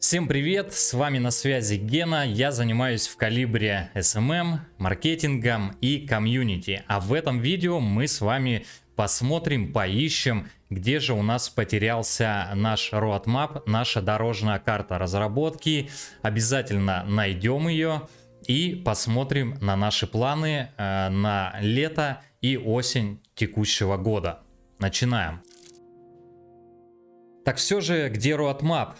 Всем привет, с вами на связи Гена, я занимаюсь в Калибре SMM, маркетингом и комьюнити. А в этом видео мы с вами посмотрим, поищем, где же у нас потерялся наш roadmap, наша дорожная карта разработки. Обязательно найдем ее и посмотрим на наши планы э, на лето и осень текущего года. Начинаем. Так все же где Деру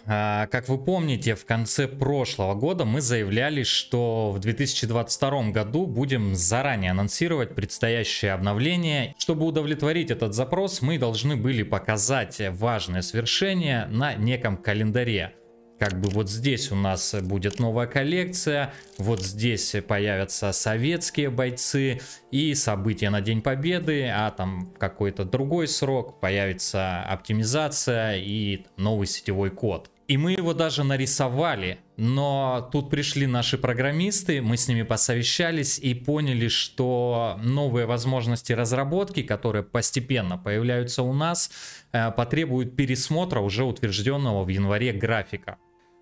а, как вы помните, в конце прошлого года мы заявляли, что в 2022 году будем заранее анонсировать предстоящее обновление. Чтобы удовлетворить этот запрос, мы должны были показать важное свершение на неком календаре как бы вот здесь у нас будет новая коллекция, вот здесь появятся советские бойцы и события на День Победы, а там какой-то другой срок появится оптимизация и новый сетевой код. И мы его даже нарисовали, но тут пришли наши программисты, мы с ними посовещались и поняли, что новые возможности разработки, которые постепенно появляются у нас, э, потребуют пересмотра уже утвержденного в январе графика.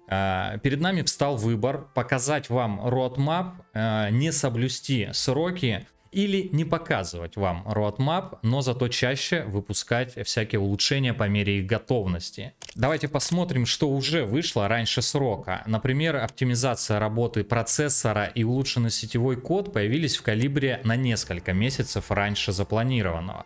А, перед нами встал выбор показать вам roadmap, а, не соблюсти сроки или не показывать вам roadmap, но зато чаще выпускать всякие улучшения по мере их готовности. Давайте посмотрим, что уже вышло раньше срока. Например, оптимизация работы процессора и улучшенный сетевой код появились в калибре на несколько месяцев раньше запланированного.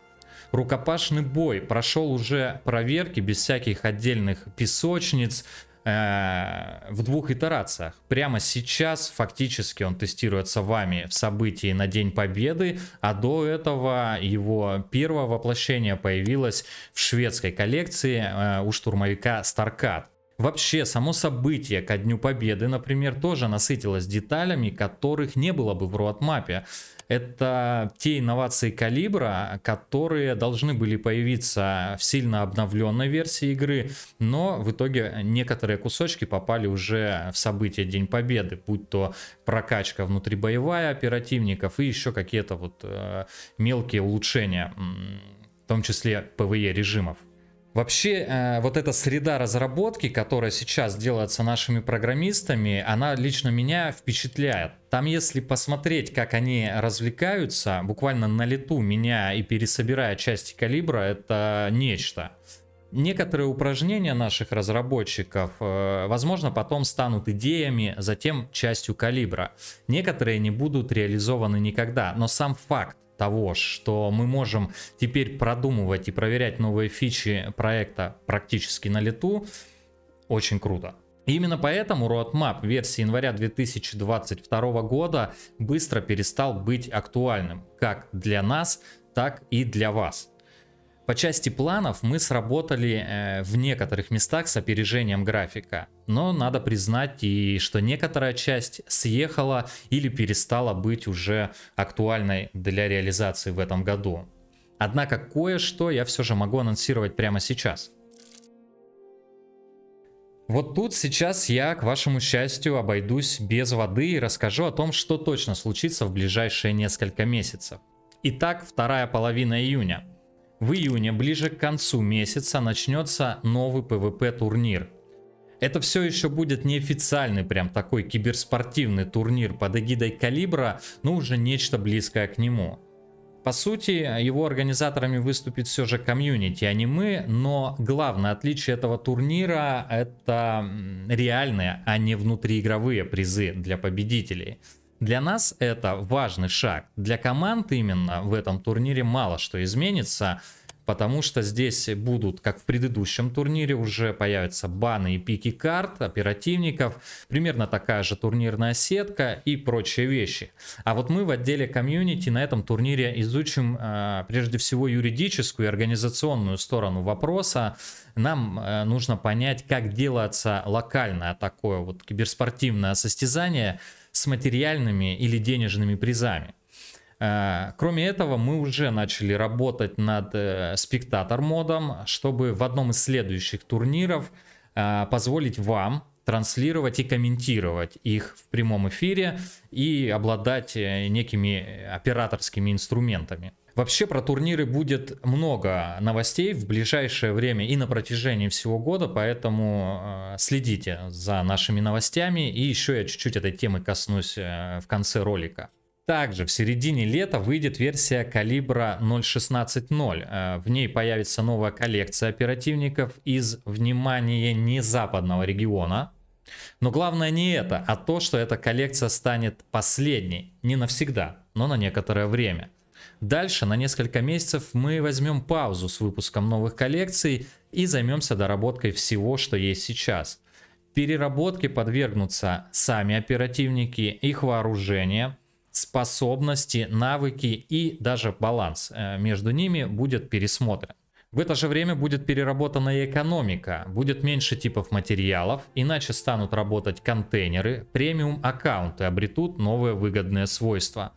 Рукопашный бой прошел уже проверки без всяких отдельных песочниц, Э, в двух итерациях. Прямо сейчас фактически он тестируется вами в событии на День Победы, а до этого его первое воплощение появилось в шведской коллекции э, у штурмовика StarCat. Вообще, само событие ко Дню Победы, например, тоже насытилось деталями, которых не было бы в Roadmap. Это те инновации калибра, которые должны были появиться в сильно обновленной версии игры, но в итоге некоторые кусочки попали уже в события День Победы, будь то прокачка внутрибоевая оперативников и еще какие-то вот э, мелкие улучшения, в том числе ПВЕ e режимов. Вообще, э, вот эта среда разработки, которая сейчас делается нашими программистами, она лично меня впечатляет. Там, если посмотреть, как они развлекаются, буквально на лету меня и пересобирая части калибра, это нечто. Некоторые упражнения наших разработчиков, э, возможно, потом станут идеями, затем частью калибра. Некоторые не будут реализованы никогда, но сам факт того, что мы можем теперь продумывать и проверять новые фичи проекта практически на лету, очень круто. Именно поэтому Roadmap версии января 2022 года быстро перестал быть актуальным как для нас, так и для вас. По части планов мы сработали э, в некоторых местах с опережением графика, но надо признать и что некоторая часть съехала или перестала быть уже актуальной для реализации в этом году. Однако кое-что я все же могу анонсировать прямо сейчас. Вот тут сейчас я, к вашему счастью, обойдусь без воды и расскажу о том, что точно случится в ближайшие несколько месяцев. Итак, вторая половина июня – в июне, ближе к концу месяца, начнется новый ПВП турнир. Это все еще будет неофициальный прям такой киберспортивный турнир под эгидой Калибра, но уже нечто близкое к нему. По сути, его организаторами выступит все же комьюнити а не мы. но главное отличие этого турнира это реальные, а не внутриигровые призы для победителей. Для нас это важный шаг. Для команд именно в этом турнире мало что изменится, потому что здесь будут, как в предыдущем турнире, уже появятся баны и пики карт, оперативников, примерно такая же турнирная сетка и прочие вещи. А вот мы в отделе комьюнити на этом турнире изучим э, прежде всего юридическую и организационную сторону вопроса. Нам э, нужно понять, как делается локальное такое вот киберспортивное состязание – с материальными или денежными призами. Э, кроме этого, мы уже начали работать над э, спектатор-модом, чтобы в одном из следующих турниров э, позволить вам транслировать и комментировать их в прямом эфире и обладать некими операторскими инструментами. Вообще про турниры будет много новостей в ближайшее время и на протяжении всего года, поэтому э, следите за нашими новостями. И еще я чуть-чуть этой темы коснусь э, в конце ролика. Также в середине лета выйдет версия калибра 0.16.0. Э, в ней появится новая коллекция оперативников из, внимания не западного региона. Но главное не это, а то, что эта коллекция станет последней. Не навсегда, но на некоторое время – Дальше на несколько месяцев мы возьмем паузу с выпуском новых коллекций и займемся доработкой всего, что есть сейчас. Переработке подвергнутся сами оперативники, их вооружение, способности, навыки и даже баланс э, между ними будет пересмотрен. В это же время будет переработана и экономика, будет меньше типов материалов, иначе станут работать контейнеры, премиум аккаунты обретут новые выгодные свойства.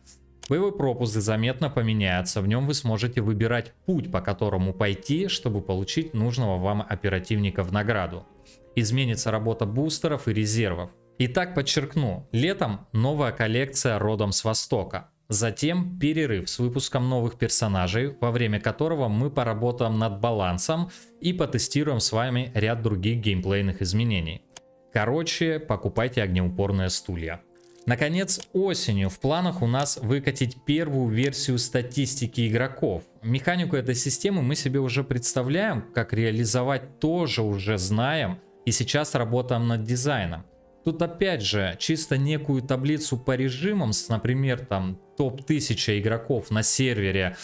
Боевой пропуск заметно поменяется, в нем вы сможете выбирать путь, по которому пойти, чтобы получить нужного вам оперативника в награду. Изменится работа бустеров и резервов. Итак, подчеркну, летом новая коллекция родом с Востока. Затем перерыв с выпуском новых персонажей, во время которого мы поработаем над балансом и потестируем с вами ряд других геймплейных изменений. Короче, покупайте огнеупорные стулья. Наконец, осенью в планах у нас выкатить первую версию статистики игроков. Механику этой системы мы себе уже представляем, как реализовать тоже уже знаем, и сейчас работаем над дизайном. Тут опять же, чисто некую таблицу по режимам, с, например, там топ-1000 игроков на сервере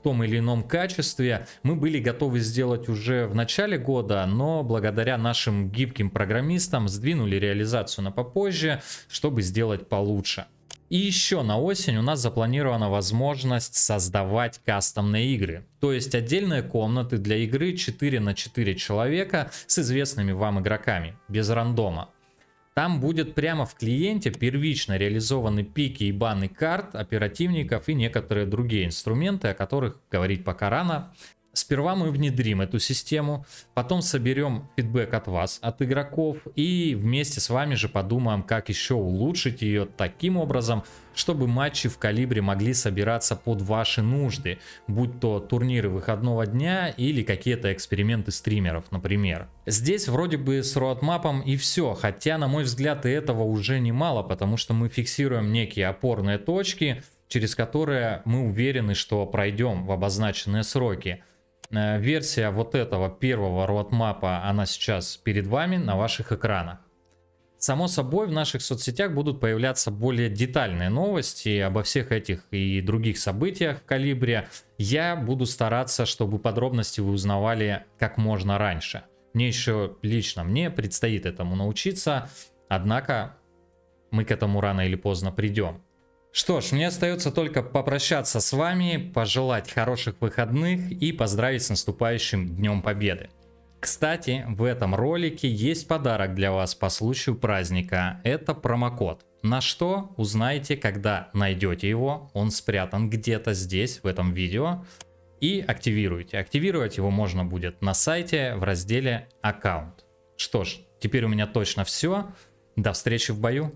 в том или ином качестве, мы были готовы сделать уже в начале года, но благодаря нашим гибким программистам сдвинули реализацию на попозже, чтобы сделать получше. И еще на осень у нас запланирована возможность создавать кастомные игры. То есть отдельные комнаты для игры 4 на 4 человека с известными вам игроками, без рандома. Там будет прямо в клиенте первично реализованы пики и баны карт, оперативников и некоторые другие инструменты, о которых говорить пока рано. Сперва мы внедрим эту систему, потом соберем фидбэк от вас, от игроков, и вместе с вами же подумаем, как еще улучшить ее таким образом, чтобы матчи в калибре могли собираться под ваши нужды, будь то турниры выходного дня или какие-то эксперименты стримеров, например. Здесь вроде бы с роадмапом и все, хотя на мой взгляд и этого уже немало, потому что мы фиксируем некие опорные точки, через которые мы уверены, что пройдем в обозначенные сроки. Э, версия вот этого первого roadmap, она сейчас перед вами на ваших экранах. Само собой, в наших соцсетях будут появляться более детальные новости обо всех этих и других событиях в Калибре. Я буду стараться, чтобы подробности вы узнавали как можно раньше. Мне еще лично, мне предстоит этому научиться, однако мы к этому рано или поздно придем. Что ж, мне остается только попрощаться с вами, пожелать хороших выходных и поздравить с наступающим Днем Победы. Кстати, в этом ролике есть подарок для вас по случаю праздника. Это промокод. На что узнаете, когда найдете его. Он спрятан где-то здесь, в этом видео. И активируйте. Активировать его можно будет на сайте в разделе «Аккаунт». Что ж, теперь у меня точно все. До встречи в бою.